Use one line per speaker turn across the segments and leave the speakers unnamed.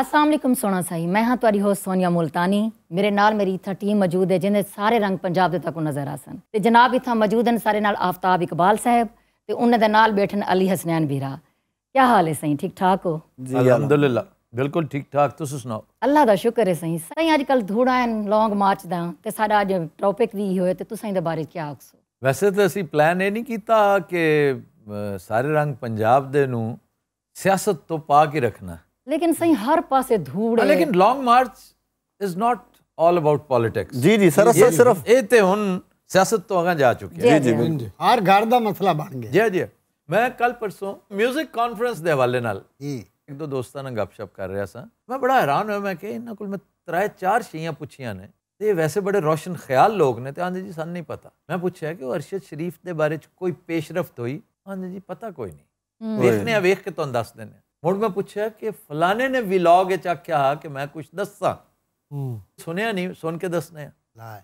ਅਸਲਾਮੁਅਲੈਕਮ ਸੋਣਾ ਸਾਈ ਮੈਂ ਹਾਂ ਤੁਹਾਡੀ ਹੋਸਟ ਸੋਨੀਆ ਮੁਲਤਾਨੀ ਮੇਰੇ ਨਾਲ ਮੇਰੀ ਇੱਥਾ ਟੀਮ ਮੌਜੂਦ ਹੈ ਜਿਹਨੇ ਸਾਰੇ ਰੰਗ ਪੰਜਾਬ ਦੇ ਤੱਕ ਨਜ਼ਰ ਆਸਨ ਤੇ ਜਨਾਬ ਇੱਥਾ ਮੌਜੂਦ ਹਨ ਸਾਰੇ ਨਾਲ ਆਫਤਾਬ ਇਕਬਾਲ ਸਾਹਿਬ ਤੇ ਉਹਨਾਂ ਦੇ ਨਾਲ ਬੈਠਣ ਅਲੀ ਹਸਨੈਨ ਵੀਰਾ ਕੀ ਹਾਲ ਹੈ ਸਹੀ ਠੀਕ ਠਾਕ ਹੋ ਜੀ ਅਲਹਮਦੁਲਿਲਾ
ਬਿਲਕੁਲ ਠੀਕ ਠਾਕ ਤੁਸੀਂ ਸੁਣਾਓ
ਅੱਲਾ ਦਾ ਸ਼ੁਕਰ ਹੈ ਸਹੀ ਸਹੀ ਅੱਜ ਕੱਲ ਧੂੜਾ ਐਨ ਲੌਂਗ ਮਾਰਚ ਦਾ ਤੇ ਸਾਡਾ ਅੱਜ ਟੌਪਿਕ ਵੀ ਹੋਇਆ ਤੇ ਤੁਸੀਂ ਦੇ ਬਾਰੇ ਕੀ ਆਖਸੋ
ਵੈਸੇ ਤਾਂ ਅਸੀਂ ਪਲਾਨ ਇਹ ਨਹੀਂ ਕੀਤਾ ਕਿ ਸਾਰੇ ਰੰਗ ਪੰਜਾਬ ਦੇ ਨੂੰ ਸਿਆਸਤ ਤੋਂ ਪਾ ਕੇ ਰੱਖਣਾ
लेकिन सही हर पास धूड़ लेकिन
long march is not all about politics जी जी सर सिर्फ ये हूँ सियासत तो अगर जा चुकी जी जी हर घर का मसला बन गया जी जी मैं कल परसों म्यूजिक कॉन्फ्रेंस के हवाले एक दो दोस्तों ने गपशप कर रहा सा मैं बड़ा हैरान हो मैं इन्होंने को मैं त्रै चार शीं पुछिया ने ये वैसे बड़े रोशन ख्याल लोग ने तो आंधे जी सन नहीं पता मैं पूछा कि अरशद शरीफ के बारे कोई पेशरफ्त हुई आंधे जी पता कोई नहीं हम्म। देखने वेख के तुम दस देने ਮੁੜ ਮੈਂ ਪੁੱਛਿਆ ਕਿ ਫਲਾਣੇ ਨੇ ਵਲੌਗ ਵਿੱਚ ਆਖਿਆ ਕਿ ਮੈਂ ਕੁਝ ਦੱਸਾਂ ਸੁਣਿਆ ਨਹੀਂ ਸੁਣ ਕੇ ਦੱਸਨੇ ਆ ਲਾਏ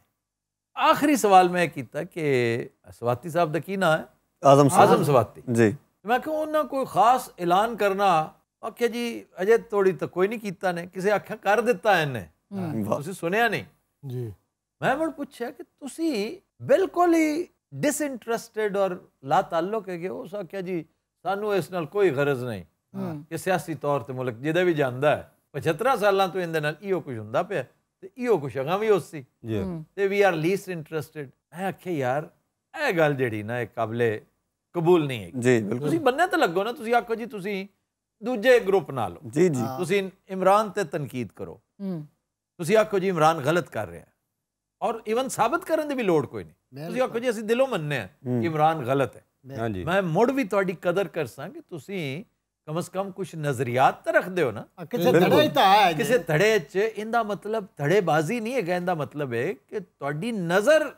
ਆਖਰੀ ਸਵਾਲ ਮੈਂ ਕੀਤਾ ਕਿ ਸਵਾਤੀ ਸਾਹਿਬ ਦਾ ਕੀ ਨਾਮ ਹੈ
ਆਜ਼ਮ ਆਜ਼ਮ ਸਵਾਤੀ ਜੀ
ਮੈਂ ਕਿਹਾ ਉਹਨਾਂ ਕੋਈ ਖਾਸ ਐਲਾਨ ਕਰਨਾ ਆਖਿਆ ਜੀ ਅਜੇ ਤੋੜੀ ਤਾਂ ਕੋਈ ਨਹੀਂ ਕੀਤਾ ਨੇ ਕਿਸੇ ਆਖਿਆ ਕਰ ਦਿੱਤਾ ਇਹਨੇ ਤੁਸੀਂ ਸੁਣਿਆ ਨਹੀਂ ਜੀ ਮੈਂ ਮਨ ਪੁੱਛਿਆ ਕਿ ਤੁਸੀਂ ਬਿਲਕੁਲ ਹੀ ਡਿਸਇੰਟਰਸਟਿਡ ਔਰ ਲਾ ਤਾਲੁਕ ਹੈਗੇ ਉਸ ਆਖਿਆ ਜੀ ਸਾਨੂੰ ਇਸ ਨਾਲ ਕੋਈ ਗਰਜ਼ ਨਹੀਂ ਕਿ ਸਿਆਸੀ ਤੌਰ ਤੇ ਮੁਲਕ ਜਿਹਦੇ ਵੀ ਜਾਂਦਾ ਹੈ 75 ਸਾਲਾਂ ਤੋਂ ਇਹਦੇ ਨਾਲ ਇਹੋ ਕੁਝ ਹੁੰਦਾ ਪਿਆ ਤੇ ਇਹੋ ਕੁਝ ਹੈਗਾ ਵੀ ਉਸ ਸੀ ਤੇ ਵੀ ਆਰ ਲੀਸਟ ਇੰਟਰਸਟਿਡ ਐ ਆਖਿਆ ਯਾਰ ਇਹ ਗੱਲ ਜਿਹੜੀ ਨਾ ਇਹ ਕਾਬਲੇ ਕਬੂਲ ਨਹੀਂ ਹੈ ਜੀ ਬਿਲਕੁਲ ਤੁਸੀਂ ਬੰਨੇ ਤਾਂ ਲੱਗੋ ਨਾ ਤੁਸੀਂ ਆਖੋ ਜੀ ਤੁਸੀਂ ਦੂਜੇ ਗਰੁੱਪ ਨਾਲ ਜੀ ਜੀ ਤੁਸੀਂ ਇਮਰਾਨ ਤੇ ਤਨਕੀਦ ਕਰੋ
ਤੁਸੀਂ
ਆਖੋ ਜੀ ਇਮਰਾਨ ਗਲਤ ਕਰ ਰਿਹਾ ਔਰ ਇਵਨ ਸਾਬਤ ਕਰਨ ਦੀ ਵੀ ਲੋੜ ਕੋਈ ਨਹੀਂ ਤੁਸੀਂ ਆਖੋ ਜੀ ਅਸੀਂ ਦਿਲੋਂ ਮੰਨਨੇ ਆ ਇਮਰਾਨ ਗਲਤ ਹੈ ਹਾਂਜੀ ਮੈਂ ਮੁੜ ਵੀ ਤੁਹਾਡੀ ਕਦਰ ਕਰਸਾਂ ਕਿ ਤੁਸੀਂ ਕਮ ਸ ਕਮ ਕੁਝ ਨਜ਼ਰੀਆਤ ਤਾਂ ਰੱਖਦੇ ਹੋ ਨਾ ਕਿਸੇ ਧੜੇ ਤਾਂ ਹੈ ਕਿਸੇ ਧੜੇ 'ਚ ਇਹਦਾ ਮਤਲਬ ਧੜੇਬਾਜ਼ੀ ਨਹੀਂ ਹੈਗਾ ਇਹਦਾ ਮਤਲਬ ਹੈ ਕਿ ਤੁਹਾਡੀ ਨਜ਼ਰ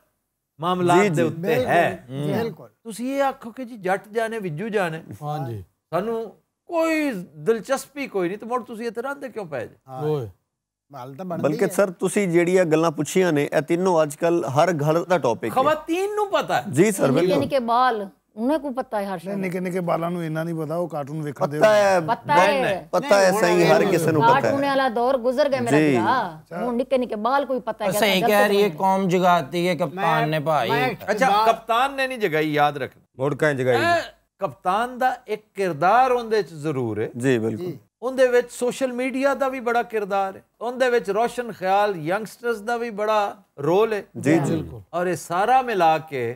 ਮਾਮਲਾਤ ਦੇ ਉੱਤੇ ਹੈ ਬਿਲਕੁਲ ਤੁਸੀਂ ਇਹ ਆਖੋ ਕਿ ਜੀ ਜੱਟ ਜਾਣੇ ਵਿੱਜੂ ਜਾਣੇ ਹਾਂਜੀ ਸਾਨੂੰ ਕੋਈ ਦਿਲਚਸਪੀ ਕੋਈ ਨਹੀਂ ਤੇ ਮੋੜ ਤੁਸੀਂ ਇੱਥੇ ਰਹਿੰਦੇ ਕਿਉਂ ਪਏ ਜੀ ਓਏ ਮਾਲ
ਤਾਂ ਬਣਦੀ ਬਲਕਿ
ਸਰ ਤੁਸੀਂ ਜਿਹੜੀਆਂ ਗੱਲਾਂ ਪੁੱਛੀਆਂ ਨੇ ਇਹ ਤਿੰਨੋਂ ਅੱਜ ਕੱਲ ਹਰ ਘਰ ਦਾ ਟੌਪਿਕ ਹੈ
ਖਵਾਤੀਨ ਨੂੰ ਪਤਾ ਹੈ ਜੀ ਸਰ ਬਿਲਕੁਲ ਯਾਨੀ ਕਿ ਬਾਲ ਉਹਨੇ ਕੋ ਪਤਾ ਹੈ ਹਰ ਸ਼ਾਇਦ ਨਿੱਕੇ
ਨਿੱਕੇ ਬਾਲਾਂ ਨੂੰ ਇੰਨਾ ਨਹੀਂ ਪਤਾ ਉਹ ਕਾਰਟੂਨ ਵੇਖਦੇ ਪਤਾ ਹੈ ਪਤਾ ਹੈ ਪਤਾ ਹੈ
ਸਹੀ ਹਰ ਕਿਸੇ ਨੂੰ ਪਤਾ ਹੈ ਕਾਰਟੂਨ
ਵਾਲਾ ਦੌਰ ਗੁਜ਼ਰ ਗਿਆ ਮੇਰਾ ਵੀਰਾ ਹੁਣ ਨਿੱਕੇ ਨਿੱਕੇ ਬਾਲ ਕੋਈ ਪਤਾ ਹੈ ਸਹੀ ਕਹਿ ਰਹੀ ਹੈ
ਕੌਮ ਜਗਾਤੀ ਹੈ ਕਪਤਾਨ ਨੇ
ਭਾਈ ਅੱਛਾ ਕਪਤਾਨ ਨੇ ਨਹੀਂ ਜਗਾਈ ਯਾਦ ਰੱਖ ਮੋੜਕਾਂ ਜਗਾਈ ਕਪਤਾਨ ਦਾ ਇੱਕ ਕਿਰਦਾਰ ਉਹਦੇ ਚ ਜ਼ਰੂਰ ਹੈ ਜੀ ਬਿਲਕੁਲ ਉਹਦੇ ਵਿੱਚ ਸੋਸ਼ਲ ਮੀਡੀਆ ਦਾ ਵੀ ਬੜਾ ਕਿਰਦਾਰ ਹੈ ਉਹਦੇ ਵਿੱਚ ਰੋਸ਼ਨ ਖਿਆਲ ਯੰਗਸਟਰਸ ਦਾ ਵੀ ਬੜਾ ਰੋਲ ਹੈ ਜੀ ਬਿਲਕੁਲ ਔਰ ਇਹ ਸਾਰਾ ਮਿਲਾ ਕੇ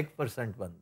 1% ਬੰਦ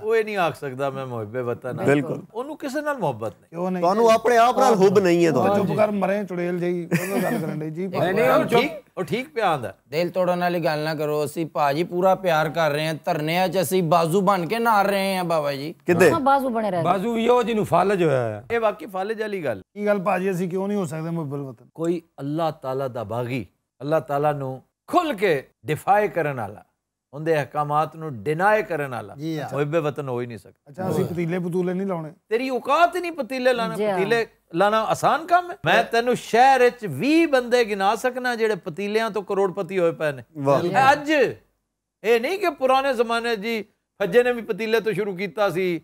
ਕੋਈ ਨਹੀਂ ਆਖ ਸਕਦਾ ਮੈਂ ਮੁਹੱਬੇ ਵਤਨ ਆ ਬਿਲਕੁਲ ਉਹਨੂੰ ਕਿਸੇ ਨਾਲ ਮੁਹੱਬਤ
ਨਹੀਂ ਤੁਹਾਨੂੰ ਆਪਣੇ ਆਪ ਨਾਲ ਹੁਬ ਨਹੀਂ ਹੈ ਤੁਹਾਨੂੰ ਚੁੱਪ ਕਰ ਮਰੇ ਚੁੜੇਲ ਜਾਈ ਉਹਨੂੰ ਗੱਲ ਕਰਨ ਲਈ ਜੀ ਨਹੀਂ
ਉਹ ਠੀਕ ਉਹ ਠੀਕ ਪਿਆਂਦ ਹੈ ਦਿਲ ਤੋੜਨ
ਵਾਲੀ ਗੱਲ ਨਾ ਕਰੋ ਅਸੀਂ ਭਾਜੀ ਪੂਰਾ ਪਿਆਰ ਕਰ ਰਹੇ ਹਾਂ ਧਰਨੇ 'ਚ ਅਸੀਂ ਬਾਜ਼ੂ ਬਣ ਕੇ ਨਾਰ ਰਹੇ ਹਾਂ ਬਾਬਾ ਜੀ ਕਿੱਦੇ ਹਾਂ ਬਾਜ਼ੂ ਬਣੇ ਰਹੇ ਬਾਜ਼ੂ ਇਹੋ
ਜਿਹਨੂੰ ਫਾਲਜ ਹੋਇਆ ਹੈ ਇਹ ਵਾਕਈ ਫਾਲਜ ਵਾਲੀ ਗੱਲ ਕੀ ਗੱਲ ਭਾਜੀ ਅਸੀਂ ਕਿਉਂ ਨਹੀਂ ਹੋ ਸਕਦੇ ਮੁਹੱਬੇ ਵਤਨ ਕੋਈ ਅੱਲਾਹ ਤਾਲਾ ਦਾ ਬਾਗੀ ਅੱਲਾਹ ਤਾਲਾ ਨੂੰ ਖੁੱਲ ਕੇ ਡਿਫਾਈ ਕਰਨ ਵਾਲਾ ਉਹਦੇ ਹਕਾਮਾਤ ਨੂੰ ਡਿਨਾਈ ਕਰਨ ਵਾਲਾ ਹੋਇਬੇ ਵਤਨ ਹੋ ਹੀ ਨਹੀਂ ਸਕਦਾ
ਅੱਛਾ ਅਸੀਂ ਪਤੀਲੇ ਪਤੂਲੇ ਨਹੀਂ ਲਾਉਣੇ
ਤੇਰੀ ਔਕਾਤ ਹੀ ਨਹੀਂ ਪਤੀਲੇ ਲਾਣਾ ਪਤੀਲੇ ਲਾਣਾ ਆਸਾਨ ਕੰਮ ਹੈ ਮੈਂ ਤੈਨੂੰ ਸ਼ਹਿਰ ਵਿੱਚ 20 ਬੰਦੇ ਗਿਣਾ ਸਕਣਾ ਜਿਹੜੇ ਪਤੀਲਿਆਂ ਤੋਂ ਕਰੋੜਪਤੀ ਹੋਏ ਪਏ ਨੇ ਅੱਜ ਇਹ ਨਹੀਂ ਕਿ ਪੁਰਾਣੇ ਜ਼ਮਾਨੇ ਜੀ ਫੱਜੇ ਨੇ ਵੀ ਪਤੀਲੇ ਤੋਂ ਸ਼ੁਰੂ ਕੀਤਾ ਸੀ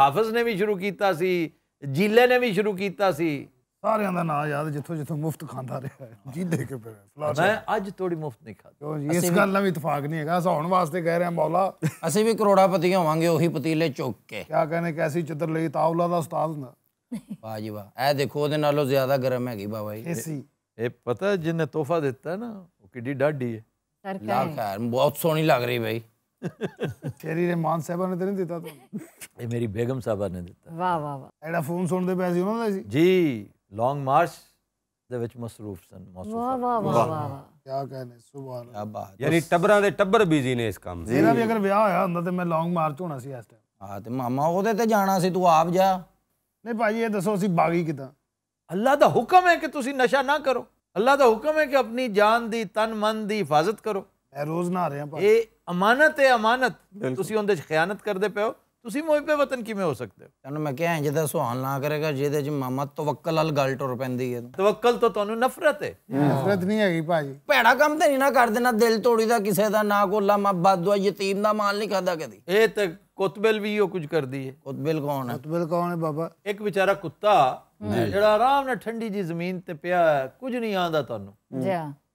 ਹਾਫਜ਼ ਨੇ ਵੀ ਸ਼ੁਰੂ ਕੀਤਾ ਸੀ ਜੀਲੇ ਨੇ ਵੀ ਸ਼ੁਰੂ ਕੀਤਾ ਸੀ ਸਾਰਿਆਂ
ਦਾ ਨਾਂ ਯਾਦ ਜਿੱਥੋਂ ਜਿੱਥੋਂ ਮੁਫਤ ਖਾਂਦਾ ਰਿਹਾ ਜੀਦੇ ਕੇ ਪਿਆ ਮੈਂ
ਅੱਜ ਥੋੜੀ ਮੁਫਤ ਨਹੀਂ ਖਾਦਾ ਇਸ ਗੱਲ ਨਾਲ
ਵੀ ਇਤਫਾਕ ਨਹੀਂ ਹੈਗਾ ਹਸਾਉਣ ਵਾਸਤੇ ਕਹਿ ਰਹੇ ਆ ਮੌਲਾ ਅਸੀਂ ਵੀ ਕਰੋੜਾਪਤੀ ਹੋਵਾਂਗੇ ਉਹੀ ਪਤੀਲੇ ਚੁੱਕ ਕੇ ਕੀ ਕਹਿੰਦੇ ਕੈਸੀ ਚਦਰ ਲਈ ਤਾਉਲਾ ਦਾ ਉਸਤਾਦ ਹੁੰਦਾ ਵਾਹ ਜੀ ਵਾਹ ਇਹ ਦੇਖੋ ਉਹਦੇ ਨਾਲੋਂ ਜ਼ਿਆਦਾ ਗਰਮ ਹੈਗੀ ਬਾਬਾ ਜੀ ਏਸੀ ਇਹ ਪਤਾ ਜਿਹਨੇ ਤੋਹਫਾ ਦਿੱਤਾ ਨਾ ਉਹ ਕਿੱਡੀ ਡਾਢੀ ਹੈ ਲਾ ਖੈਰ
ਬਹੁਤ ਸੋਹਣੀ ਲੱਗ ਰਹੀ ਭਾਈ
ਤੇਰੀ ਰਹਿਮਾਨ ਸਾਹਿਬਾ ਨੇ ਤੇ ਨਹੀਂ ਦਿੱਤਾ
ਤੂੰ
ਇਹ ਮੇਰੀ ਬੇਗਮ ਸਾਹਿਬਾ ਨੇ ਦਿੱਤਾ ਵਾਹ ਵਾਹ ਵਾਹ ਐਡਾ ਫੋਨ ਸੁਣਦੇ ਪਏ ਸੀ ਉਹਨਾਂ ਦਾ ਜੀ लॉन्ग मार्च ਦੇ ਵਿੱਚ ਮਸਰੂਫ ਸਨ ਮੌਸੂਫ ਵਾਹ ਵਾਹ ਵਾਹ ਵਾਹ
ਕੀ ਕਹਨੇ ਸੁਭਾਨ ਕੀ ਬਾਤ
ਯਾਨੀ ਟੱਬਰਾਂ ਦੇ ਟੱਬਰ ਬਿਜ਼ੀ ਨੇ ਇਸ ਕੰਮ ਜ਼ੇਰਾ ਵੀ
ਅਗਰ ਵਿਆਹ ਹੋਇਆ ਹੁੰਦਾ ਤੇ ਮੈਂ ਲੌਂਗ ਮਾਰਚ ਹੋਣਾ ਸੀ ਇਸ ਟਾਈਮ ਹਾਂ ਤੇ
ਮਾਮਾ ਉਹਦੇ ਤੇ ਜਾਣਾ ਸੀ ਤੂੰ ਆਪ ਜਾ ਨਹੀਂ ਭਾਈ ਇਹ ਦੱਸੋ ਅਸੀਂ ਬਾਗੀ ਕਿਦਾਂ ਅੱਲਾ
ਦਾ ਹੁਕਮ ਹੈ ਕਿ ਤੁਸੀਂ ਨਸ਼ਾ ਨਾ ਕਰੋ ਅੱਲਾ ਦਾ ਹੁਕਮ ਹੈ ਕਿ ਆਪਣੀ ਜਾਨ ਦੀ ਤਨ ਮਨ ਦੀ ਹਿਫਾਜ਼ਤ ਕਰੋ ਮੈਂ ਰੋਜ਼ ਨਾ ਰਿਹਾ ਭਾਈ ਇਹ ਅਮਾਨਤ ਹੈ ਅਮਾਨਤ ਤੁਸੀਂ ਉਹਦੇ ਚ ਖਿਆਨਤ ਕਰਦੇ ਪਿਓ ਤੁਸੀਂ
ਮੋਹਿਬੇ ਵਤਨ ਕਿਵੇਂ ਹੋ ਸਕਦੇ ਹੋ ਤੁਹਾਨੂੰ ਮੈਂ ਕਿਹਾ ਇੰਜ ਦਾ ਸੁਹਾਨ ਨਾ ਕਰੇਗਾ ਜਿਹਦੇ ਚ ਮਾਮਾ ਤਵੱਕਲ ਵਾਲ ਗੱਲ ਟੁਰ ਪੈਂਦੀ ਹੈ ਤਵੱਕਲ ਤਾਂ ਤੁਹਾਨੂੰ ਨਫ਼ਰਤ ਹੈ ਨਫ਼ਰਤ ਨਹੀਂ ਹੈਗੀ ਭਾਜੀ ਭੈੜਾ ਕੰਮ ਤੇ ਨਹੀਂ ਨਾ ਕਰ ਦੇਣਾ ਦਿਲ ਤੋੜੀ ਦਾ ਕਿਸੇ ਦਾ ਨਾ ਕੋਲਾ ਮਾ ਬਾਦਵਾ ਯਤੀਮ ਦਾ ਮਾਲ ਨਹੀਂ ਖਾਦਾ ਕਦੀ
ਇਹ ਤਾਂ ਕੁਤਬਲ ਵੀ ਉਹ ਕੁਝ ਕਰਦੀ ਹੈ
ਕੁਤਬਲ ਕੌਣ ਹੈ ਕੁਤਬਲ ਕੌਣ ਹੈ ਬਾਬਾ
ਇੱਕ ਵਿਚਾਰਾ ਕੁੱਤਾ ਜਿਹੜਾ ਆਰਾਮ ਨਾਲ ਠੰਡੀ ਜੀ ਜ਼ਮੀਨ ਤੇ ਪਿਆ ਕੁਝ ਨਹੀਂ ਆਂਦਾ ਤੁਹਾਨੂੰ ਜੀ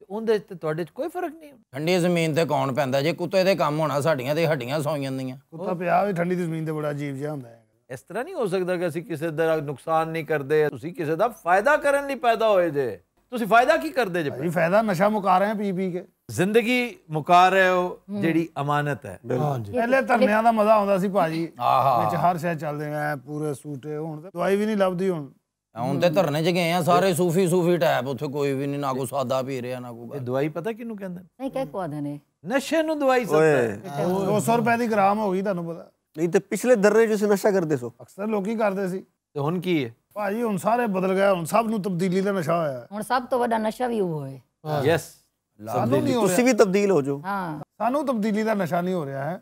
ਉਹਦੇ ਤੇ ਤੁਹਾਡੇ 'ਚ ਕੋਈ ਫਰਕ ਨਹੀਂ ਠੰਡੀ
ਜ਼ਮੀਨ ਤੇ ਕੌਣ ਪੈਂਦਾ ਜੇ ਕੁੱਤੇ ਦੇ ਕੰਮ ਹੋਣਾ ਸਾਡੀਆਂ ਤੇ ਹੱਡੀਆਂ ਸੌਂ ਜਾਂਦੀਆਂ ਕੁੱਤਾ ਪਿਆ ਵੀ ਠੰਡੀ ਜ਼ਮੀਨ ਤੇ ਬੜਾ
ਅਜੀਬ ਜਿਹਾ ਹੁੰਦਾ ਹੈ ਇਸ ਤਰ੍ਹਾਂ ਨਹੀਂ ਹੋ ਸਕਦਾ ਕਿ ਅਸੀਂ ਕਿਸੇ ਦਾ ਨੁਕਸਾਨ ਨਹੀਂ ਕਰਦੇ ਤੁਸੀਂ ਕਿਸੇ ਦਾ ਫਾਇਦਾ ਕਰਨ ਲਈ ਪੈਦਾ ਹੋਏ ਜੇ ਤੁਸੀਂ ਫਾਇਦਾ ਕੀ ਕਰਦੇ ਜੇ ਭਾਈ ਫਾਇਦਾ ਨਸ਼ਾ ਮੁਕਾ ਰਹੇ ਆ ਪੀ ਪੀ ਕੇ ਜ਼ਿੰਦਗੀ ਮੁਕਾ ਰਹੇ ਹੋ ਜਿਹੜੀ ਅਮਾਨਤ ਹੈ ਹਾਂਜੀ
ਪਹਿਲੇ ਧਰਨਿਆਂ ਦਾ ਮਜ਼ਾ ਆਉਂਦਾ ਸੀ ਭਾਜੀ ਵਿੱਚ ਹਰ ਸ਼ੈ ਚੱਲਦੇ ਆ ਪੂਰੇ ਸੂਟੇ ਹੁਣ ਦਵਾਈ ਵੀ ਨਹੀਂ ਲੱਭਦੀ ਹੁਣ ਹੁਣ ਤੇ ਧਰਨੇ ਚ ਗਏ ਆ ਸਾਰੇ
ਸੂਫੀ ਸੂਫੀ ਟੈਪ ਉੱਥੇ ਕੋਈ ਵੀ ਨਹੀਂ ਨਾ ਕੋ ਸਾਦਾ ਪੀ ਰਿਹਾ ਨਾ ਕੋ ਇਹ ਦਵਾਈ ਪਤਾ ਕਿਹਨੂੰ ਕਹਿੰਦੇ
ਨਹੀਂ ਕਹਿ ਕੋ ਆਦੇ ਨੇ ਨਸ਼ੇ ਨੂੰ ਦਵਾਈ ਸਮਝਦਾ 200 ਰੁਪਏ ਦੀ ਗ੍ਰਾਮ ਹੋ ਗਈ ਤੁਹਾਨੂੰ ਪਤਾ ਨਹੀਂ ਤੇ ਪਿਛਲੇ ਦਰਰੇ ਜਿਸ ਨਸ਼ਾ ਕਰਦੇ ਸੋ ਅਕਸਰ ਲੋਕੀ ਕਰਦੇ ਸੀ ਤੇ ਹੁਣ ਕੀ ਹੈ ਭਾਜੀ ਹੁਣ ਸਾਰੇ ਬਦਲ ਗਏ ਹੁਣ ਸਭ ਨੂੰ ਤਬਦੀਲੀ ਦਾ ਨਸ਼ਾ ਹੋਇਆ
ਹੁਣ ਸਭ ਤੋਂ ਵੱਡਾ ਨਸ਼ਾ ਵੀ ਉਹ ਹੈ
ਯੈਸ ਸਾਨੂੰ ਨਹੀਂ ਹੋ ਤੁਸੀਂ ਵੀ
ਤਬਦੀਲ ਹੋ ਜਾਓ ਹਾਂ ਸਾਨੂੰ ਤਬਦੀਲੀ ਦਾ ਨਸ਼ਾ ਨਹੀਂ ਹੋ ਰਿਹਾ ਹੈ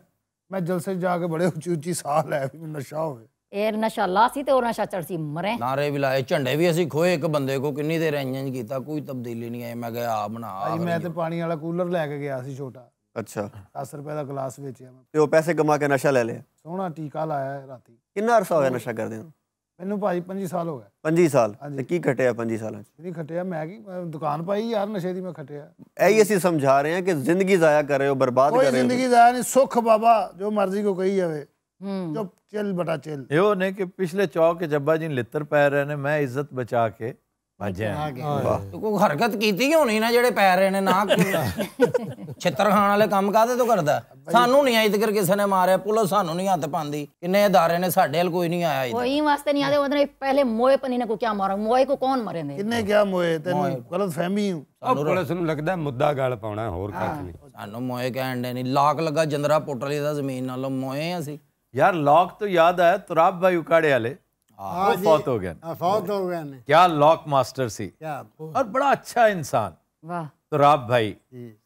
ਮੈਂ ਜਲਸੇ ਜਾ ਕੇ ਬੜੇ ਉੱਚੀ ਉੱਚੀ ਸਾਹ ਲੈ
ਵੀ ਨਸ਼ਾ ਹੋਵੇ
ਇਹ ਨਸ਼ਾ ਲਾ ਸੀ ਤੇ ਉਹ ਨਸ਼ਾ ਚੜ ਸੀ ਮਰੇ
ਨਾਰੇ ਵੀ ਲਾਏ ਝੰਡੇ ਵੀ ਅਸੀਂ ਖੋਏ ਇੱਕ ਬੰਦੇ ਕੋ ਕਿੰਨੀ ਦੇਰ ਇੰਜਨ ਕੀਤਾ ਕੋਈ ਤਬਦੀਲੀ ਨਹੀਂ ਆਈ ਮੈਂ ਗਿਆ ਆ ਬਣਾ ਜੀ ਮੈਂ ਤੇ ਪਾਣੀ ਵਾਲਾ ਕੂਲਰ ਲੈ ਕੇ ਗਿਆ
ਸੀ ਛੋਟਾ ਅੱਛਾ 10 ਰੁਪਏ ਦਾ ਗਲਾਸ ਵੇਚਿਆ ਮੈਂ
ਤੇ ਉਹ ਪੈਸੇ ਕਮਾ ਕੇ ਨਸ਼ਾ ਲੈ ਲਿਆ
ਸੋਹਣਾ ਟੀਕਾ ਲਾਇਆ ਰਾਤੀ
ਕਿੰਨਾ ਅਰਸਾ ਗਿਆ ਨਸ਼ਾ ਕਰਦੇ ਨੂੰ
ਮੈਨੂੰ ਭਾਜੀ 25 ਸਾਲ ਹੋ
ਗਏ 25 ਸਾਲ ਤੇ ਕੀ ਘਟਿਆ 25 ਸਾਲਾਂ ਚ
ਨਹੀਂ ਘਟਿਆ ਮੈਂ ਕੀ ਦੁਕਾਨ ਪਾਈ ਯਾਰ ਨਸ਼ੇ ਦੀ ਮੈਂ ਘਟਿਆ
ਇਹੀ ਅਸੀਂ ਸਮਝਾ ਰਹੇ ਹਾਂ ਕਿ ਜ਼ਿੰਦਗੀ ਜ਼ਾਇਆ ਕਰ ਰਹੇ ਹੋ ਬਰਬਾਦ ਕਰ ਰਹੇ ਹੋ ਕੋਈ ਜ਼ਿੰਦਗੀ
ਜ਼ਾਇਆ ਨਹੀਂ ਸੁੱਖ ਬਾਬਾ ਜੋ ਮਰਜ਼ੀ ਕੋ ਕਹੀ ਜਾਵੇ ਚੁੱਪ
ਚਿਲ ਬਟਾ ਚਿਲ
ਇਹੋ ਨੇ ਕਿ ਪਿਛਲੇ ਚੌਕ ਕੇ ਜੱਬਾ ਜੀ ਲਿੱਤਰ ਪੈ ਰਹੇ ਨੇ ਮੈਂ ਇੱਜ਼ਤ ਬਚਾ ਕੇ ਭੱਜਿਆ
ਕੋਈ ਹਰਕਤ ਕੀਤੀ ਹੋਣੀ ਨਾ ਜਿਹੜੇ ਪੈ ਰਹੇ ਨੇ ਨਾ ਛਿੱਤਰ ਖਾਣ ਵਾਲੇ ਕੰਮ ਕਾਦੇ ਤੋਂ ਕਰਦਾ ਸਾਨੂੰ ਨਹੀਂ ਆਈ ਕਰ ਕਿਸੇ ਨੇ ਮਾਰਿਆ ਪੁਲਿਸ ਸਾਨੂੰ ਨਹੀਂ ਹੱਥ ਪਾਉਂਦੀ ਕਿੰਨੇ ادارے ਨੇ ਸਾਡੇ ਹਲ ਕੋਈ ਨਹੀਂ ਆਇਆ ਇਹ ਕੋਈ
ਵਾਸਤੇ ਨਹੀਂ ਆਦੇ ਉਹਨੇ ਪਹਿਲੇ ਮੋਏ ਪਨੀ ਨੇ ਕੋ ਕਿਆ ਮਾਰਾ ਮੋਏ ਕੋ ਕੌਣ ਮਰੇ ਨੇ ਕਿੰਨੇ ਕਿਆ ਮੋਏ
ਤੈਨੂੰ ਗਲਤ ਫਹਿਮੀ ਹੂੰ ਸਾਨੂੰ ਪੁਲਿਸ ਨੂੰ ਲੱਗਦਾ ਮੁੱਦਾ ਗਾਲ ਪਾਉਣਾ ਹੋਰ ਕੱਖ ਨਹੀਂ ਸਾਨੂੰ ਮੋਏ ਕਹਿਣ ਦੇ ਨਹੀਂ ਲਾਕ ਲੱਗਾ ਜੰਦਰਾ ਪੋਟਲੀ ਦਾ ਜ਼ਮੀਨ ਨਾਲੋਂ ਮੋਏ ਅਸੀਂ यार लॉक तो
याद आया तुराब भाई उकाड़े वाले हाँ, फौत हो गया
हाँ, फौत हो गया
क्या लॉक मास्टर सी
और
बड़ा अच्छा इंसान तो राब भाई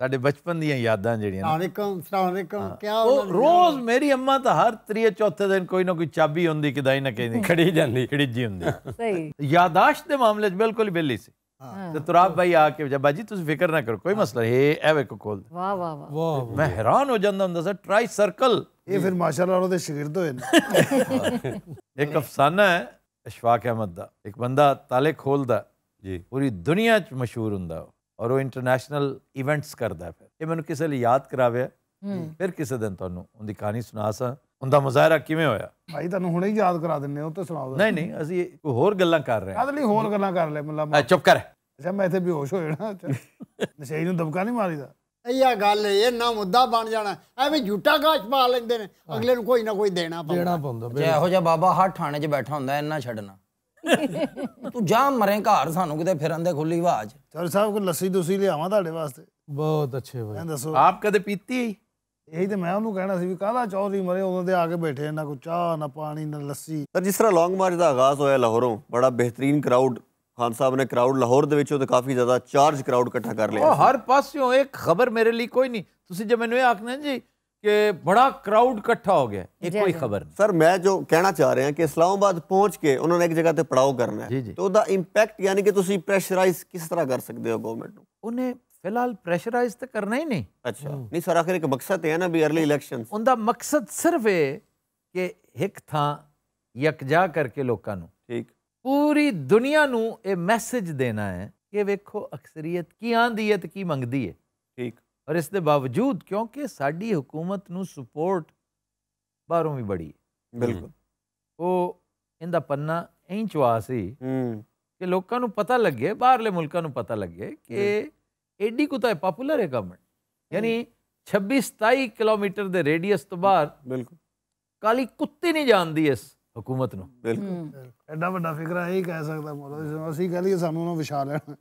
बचपन दादा
जो
हाँ। रोज मेरी अम्मा तो हर त्रिये चौथे दिन कोई ना कोई चाबी होंगी कहीं ना कहीं खड़ी जाती खड़ीजी होंगी यादाश्त के मामले च बिल्कुल ही बेली सी तुराब भाई आके बाजी तुम फिक्र ना करो कोई मसला खोल मैं हैरान हो जाता हूं ट्राई सर्कल ये फिर
माशाल्लाह ਉਹਦੇ ਸ਼ਾਗਿਰਦ ਹੋਏ ਨੇ
ਇੱਕ ਅਫਸਾਨਾ ਹੈ ਅਸ਼ਫਾਕ ਅਹਿਮਦ ਦਾ ਇੱਕ ਬੰਦਾ ਤਾਲੇ ਖੋਲਦਾ ਜੀ ਪੂਰੀ ਦੁਨੀਆ 'ਚ ਮਸ਼ਹੂਰ ਹੁੰਦਾ ਔਰ ਉਹ ਇੰਟਰਨੈਸ਼ਨਲ ਇਵੈਂਟਸ ਕਰਦਾ ਫਿਰ ਇਹ ਮੈਨੂੰ ਕਿਸੇ ਲਈ ਯਾਦ ਕਰਾਵਿਆ ਫਿਰ ਕਿਸੇ ਦਿਨ ਤੁਹਾਨੂੰ ਉਹਦੀ ਕਹਾਣੀ ਸੁਣਾ ਸਾਂ ਉਹਦਾ ਮੁਜ਼ਾਹਰਾ ਕਿਵੇਂ ਹੋਇਆ
ਭਾਈ ਤੁਹਾਨੂੰ ਹੁਣੇ ਹੀ ਯਾਦ ਕਰਾ ਦਿੰਨੇ ਉਹ ਤੇ ਸੁਣਾਓ ਨਹੀਂ ਨਹੀਂ
ਅਸੀਂ ਕੋਈ ਹੋਰ ਗੱਲਾਂ ਕਰ ਰਹੇ ਹਾਂ ਕਦ ਲਈ ਹੋਰ
ਗੱਲਾਂ ਕਰ ਲੈ ਮੱਲਾ ਚੁੱਪ ਕਰ ਅੱਛਾ ਮੈਂ ਇੱਥੇ ਬੇਹੋਸ਼ ਹੋ ਜਾਣਾ ਨਸ਼ੇ ਨੂੰ ਦਬਕਾ ਨਹੀਂ ਮਾਰੀਦਾ ਇਹ ਗੱਲ
ਇਹ ਨਾ ਮੁੱਦਾ ਬਣ ਜਾਣਾ ਐਵੇਂ ਝੂਟਾ ਕਾਸ਼ ਪਾ ਲੈਂਦੇ ਨੇ ਅਗਲੇ ਨੂੰ ਕੋਈ ਨਾ ਕੋਈ ਦੇਣਾ ਪੈਂਦਾ ਦੇਣਾ ਪੈਂਦਾ ਜੇ ਇਹੋ ਜਿਹਾ ਬਾਬਾ ਹਰ ਥਾਣੇ 'ਚ ਬੈਠਾ ਹੁੰਦਾ ਇਹਨਾਂ ਛੱਡਣਾ ਤੂੰ ਜਾ ਮਰੇ ਘਰ ਸਾਨੂੰ ਕਿਤੇ ਫਿਰਨ ਦੇ ਖੁੱਲੀ ਆਵਾਜ਼ ਚਲ ਸਾਹਿਬ ਕੋ ਲੱਸੀ ਦੁਸੀ ਲਿਆਵਾਂ ਤੁਹਾਡੇ ਵਾਸਤੇ ਬਹੁਤ ਅੱਛੇ ਭਾਈ ਦੱਸੋ
ਆਪ ਕਦੇ ਪੀਤੀ ਇਹੀ ਤੇ ਮੈਂ ਉਹਨੂੰ ਕਹਿਣਾ ਸੀ ਵੀ ਕਾਹਦਾ ਚੌਧਰੀ ਮਰੇ ਉਦੋਂ ਤੇ ਆ ਕੇ ਬੈਠੇ ਨਾ ਕੋ ਚਾਹ ਨਾ ਪਾਣੀ ਨਾ ਲੱਸੀ
ਪਰ ਜਿਸ ਤਰ੍ਹਾਂ ਲੌਂਗ ਮਾਰਚ ਦਾ ਆਗਾਜ਼ ਹੋਇਆ ਲਾਹੌਰੋਂ ਬੜਾ ਬਿਹਤਰੀਨ ਕਰਾਊਡ ਖਾਨ ਸਾਹਿਬ ਨੇ ਕਰਾਊਡ ਲਾਹੌਰ ਦੇ ਵਿੱਚੋਂ ਤੇ ਕਾਫੀ ਜ਼ਿਆਦਾ ਚਾਰਜ ਕਰਾਊਡ ਇਕੱਠਾ ਕਰ ਲਿਆ ਹਰ ਪਾਸਿਓਂ ਇੱਕ ਖਬਰ ਮੇਰੇ ਲਈ ਕੋਈ ਨਹੀਂ
ਤੁਸੀਂ ਜੇ ਮੈਨੂੰ ਇਹ ਆਖਣਾ ਜੀ ਕਿ ਬੜਾ ਕਰਾਊਡ ਇਕੱਠਾ ਹੋ ਗਿਆ ਇਹ ਕੋਈ ਖਬਰ
ਨਹੀਂ ਸਰ ਮੈਂ ਜੋ ਕਹਿਣਾ ਚਾਹ ਰਿਹਾ ਕਿ ਇਸਲਾਮਾਬਾਦ ਪਹੁੰਚ ਕੇ ਉਹਨਾਂ ਨੇ ਇੱਕ ਜਗ੍ਹਾ ਤੇ ਪੜਾਓ ਕਰਨਾ ਹੈ ਤੇ ਉਹਦਾ ਇੰਪੈਕਟ ਯਾਨੀ ਕਿ ਤੁਸੀਂ ਪ੍ਰੈਸ਼ਰਾਈਜ਼ ਕਿਸ ਤਰ੍ਹਾਂ ਕਰ ਸਕਦੇ ਹੋ ਗਵਰਨਮੈਂਟ ਨੂੰ ਉਹਨੇ ਫਿਲਹਾਲ ਪ੍ਰੈਸ਼ਰਾਈਜ਼ ਤਾਂ ਕਰਨਾ ਹੀ ਨਹੀਂ ਅੱਛਾ ਨਹੀਂ ਸਰ ਆਖਰ ਇੱਕ ਮਕਸਦ ਹੈ ਨਾ ਵੀ अर्ਲੀ ਇਲੈਕਸ਼ਨਸ
ਉਹਦਾ ਮਕਸਦ ਸਿਰਫ ਇਹ ਕਿ ਇੱਕ ਥਾਂ ਇਕਜਾ ਕਰਕੇ ਲੋਕਾਂ ਨੂੰ ਪੂਰੀ ਦੁਨੀਆ ਨੂੰ ਇਹ ਮੈਸੇਜ ਦੇਣਾ ਹੈ ਕਿ ਵੇਖੋ ਅਕਸਰੀਅਤ ਕੀ ਆਂਦੀ ਹੈ ਤੇ ਕੀ ਮੰਗਦੀ ਹੈ ਠੀਕ ਔਰ ਇਸ ਦੇ ਬਾਵਜੂਦ ਕਿਉਂਕਿ ਸਾਡੀ ਹਕੂਮਤ ਨੂੰ ਸਪੋਰਟ ਬਾਹਰੋਂ ਵੀ ਬੜੀ ਬਿਲਕੁਲ ਉਹ ਇਹਦਾ ਪੰਨਾ ਐਂ ਚਵਾ ਸੀ ਕਿ ਲੋਕਾਂ ਨੂੰ ਪਤਾ ਲੱਗੇ ਬਾਹਰਲੇ ਮੁਲਕਾਂ ਨੂੰ ਪਤਾ ਲੱਗੇ ਕਿ ਐਡੀ ਕੁ ਤਾਂ ਪਪੂਲਰ ਹੈ ਗਵਰਨਮੈਂਟ ਯਾਨੀ 26 27 ਕਿਲੋਮੀਟਰ ਦੇ ਰੇਡੀਅਸ ਤੋਂ ਬਾਹਰ ਬਿਲਕੁਲ ਕਾਲੀ ਕੁੱਤੀ ਨਹੀਂ ਜਾਣਦੀ ਇਸ हुकूमत
एडा वा फिक्रा यही कह सकता अभी कह लिए सू विछा लेना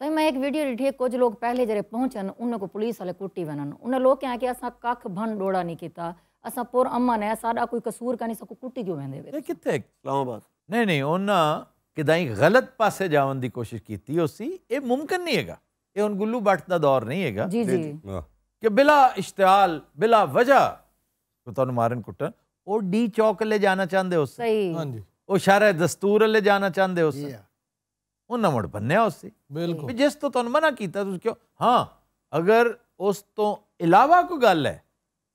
तो मैं एक वीडियो दिखी कुछ लोग पहले जरे पहुंचन उन्हें को पुलिस वाले कुटी वन उन्हें लोग क्या कि असा कख भन डोड़ा नहीं किया असा पुर अमन है सारा कोई कसूर का नहीं सको कुटी क्यों वेंदे वे किथे
इस्लामाबाद नहीं नहीं उन्हें किदाई गलत पासे जावन दी कोशिश की ओसी ए मुमकिन नहीं हैगा ए उन गुल्लू बटदा दौर नहीं हैगा जी जी के बिना इश्तियाल बिना वजह को तन मारन कुटन ਉਹ ਡੀ ਚੌਕ ਲੈ ਜਾਣਾ ਚਾਹੁੰਦੇ ਉਸ ਸਹੀ ਹਾਂਜੀ ਉਹ ਸ਼ਰਹ ਦਸਤੂਰ ਲੈ ਜਾਣਾ ਚਾਹੁੰਦੇ ਉਸ ਉਹਨਾਂ ਮੁੜ ਬੰਨਿਆ ਉਸ ਬਿਲਕੁਲ ਜਿਸ ਤੋਂ ਤੁਹਾਨੂੰ ਮਨਾ ਕੀਤਾ ਤੁਸੀਂ ਕਿਉਂ ਹਾਂ ਅਗਰ ਉਸ ਤੋਂ ਇਲਾਵਾ ਕੋਈ ਗੱਲ ਹੈ